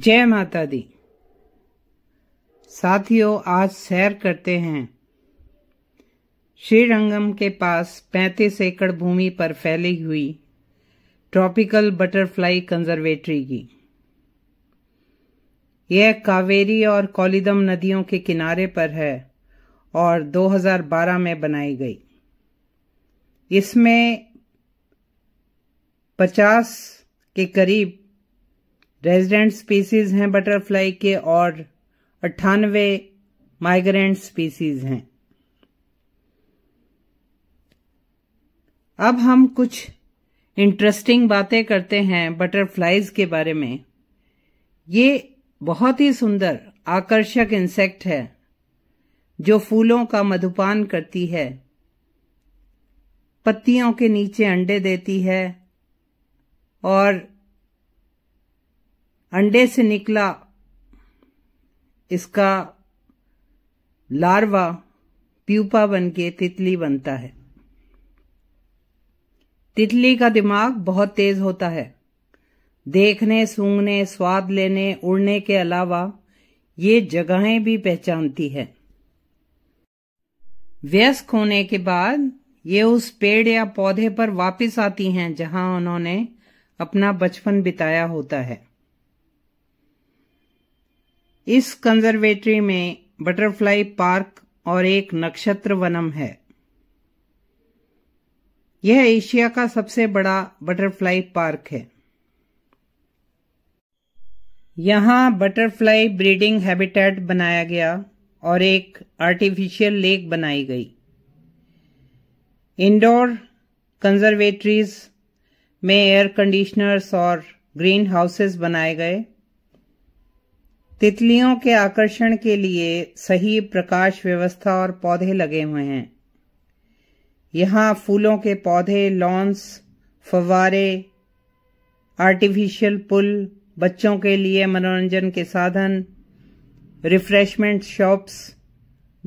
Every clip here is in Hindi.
जय माता दी साथियों आज सैर करते हैं श्रीरंगम के पास 35 एकड़ भूमि पर फैली हुई ट्रॉपिकल बटरफ्लाई कंजर्वेटरी की यह कावेरी और कोलिदम नदियों के किनारे पर है और 2012 में बनाई गई इसमें 50 के करीब रेजिडेंट स्पीसीज हैं बटरफ्लाई के और अट्ठानवे माइग्रेंट स्पीसीज हैं अब हम कुछ इंटरेस्टिंग बातें करते हैं बटरफ्लाइज के बारे में ये बहुत ही सुंदर आकर्षक इंसेक्ट है जो फूलों का मधुपान करती है पत्तियों के नीचे अंडे देती है और अंडे से निकला इसका लार्वा प्यूपा बन के तितली बनता है तितली का दिमाग बहुत तेज होता है देखने सूंघने स्वाद लेने उड़ने के अलावा ये जगहें भी पहचानती है व्यस्क होने के बाद ये उस पेड़ या पौधे पर वापस आती हैं जहां उन्होंने अपना बचपन बिताया होता है इस कंजर्वेटरी में बटरफ्लाई पार्क और एक नक्षत्र वनम है यह एशिया का सबसे बड़ा बटरफ्लाई पार्क है यहां बटरफ्लाई ब्रीडिंग हैबिटेट बनाया गया और एक आर्टिफिशियल लेक बनाई गई इंडोर कंजर्वेटरीज में एयर कंडीशनर्स और ग्रीन हाउसेस बनाए गए तितलियों के आकर्षण के लिए सही प्रकाश व्यवस्था और पौधे लगे हुए हैं यहां फूलों के पौधे लॉन्स फवारे आर्टिफिशियल पुल बच्चों के लिए मनोरंजन के साधन रिफ्रेशमेंट शॉप्स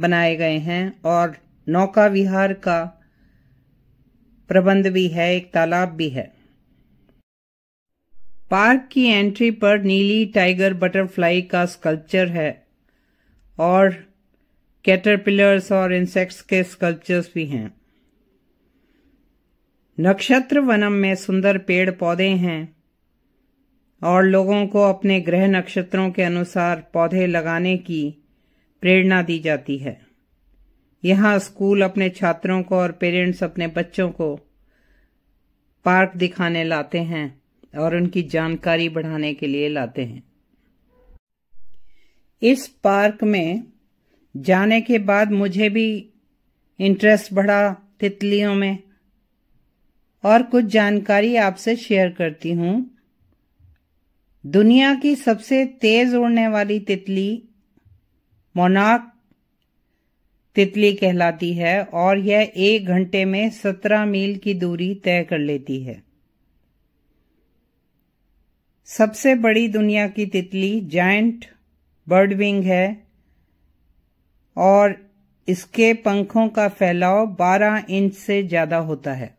बनाए गए हैं और नौका विहार का प्रबंध भी है एक तालाब भी है पार्क की एंट्री पर नीली टाइगर बटरफ्लाई का स्कल्पचर है और कैटरपिलर्स और इंसेक्ट्स के स्कल्पचर्स भी हैं नक्षत्र वनम में सुंदर पेड़ पौधे हैं और लोगों को अपने ग्रह नक्षत्रों के अनुसार पौधे लगाने की प्रेरणा दी जाती है यहाँ स्कूल अपने छात्रों को और पेरेंट्स अपने बच्चों को पार्क दिखाने लाते हैं और उनकी जानकारी बढ़ाने के लिए लाते हैं इस पार्क में जाने के बाद मुझे भी इंटरेस्ट बढ़ा तितलियों में और कुछ जानकारी आपसे शेयर करती हूँ दुनिया की सबसे तेज उड़ने वाली तितली मोनाक तितली कहलाती है और यह एक घंटे में सत्रह मील की दूरी तय कर लेती है सबसे बड़ी दुनिया की तितली जायंट विंग है और इसके पंखों का फैलाव 12 इंच से ज़्यादा होता है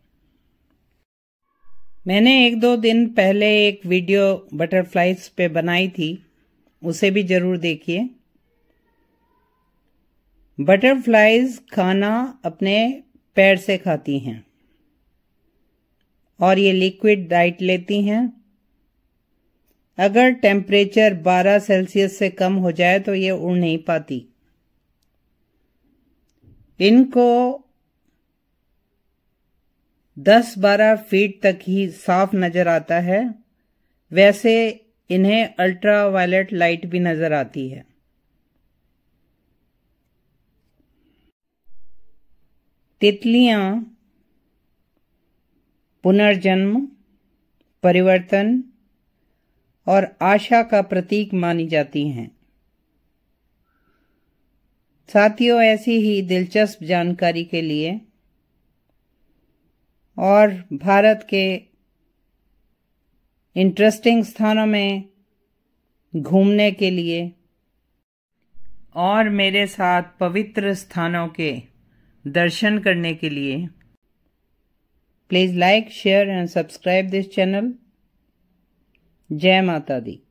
मैंने एक दो दिन पहले एक वीडियो बटरफ्लाइज पे बनाई थी उसे भी ज़रूर देखिए बटरफ्लाइज खाना अपने पैर से खाती हैं और ये लिक्विड डाइट लेती हैं अगर टेम्परेचर 12 सेल्सियस से कम हो जाए तो ये उड़ नहीं पाती इनको 10-12 फीट तक ही साफ नजर आता है वैसे इन्हें अल्ट्रावायलेट लाइट भी नजर आती है तितलियां पुनर्जन्म परिवर्तन और आशा का प्रतीक मानी जाती हैं साथियों ऐसी ही दिलचस्प जानकारी के लिए और भारत के इंटरेस्टिंग स्थानों में घूमने के लिए और मेरे साथ पवित्र स्थानों के दर्शन करने के लिए please like share and subscribe this channel जय माता दी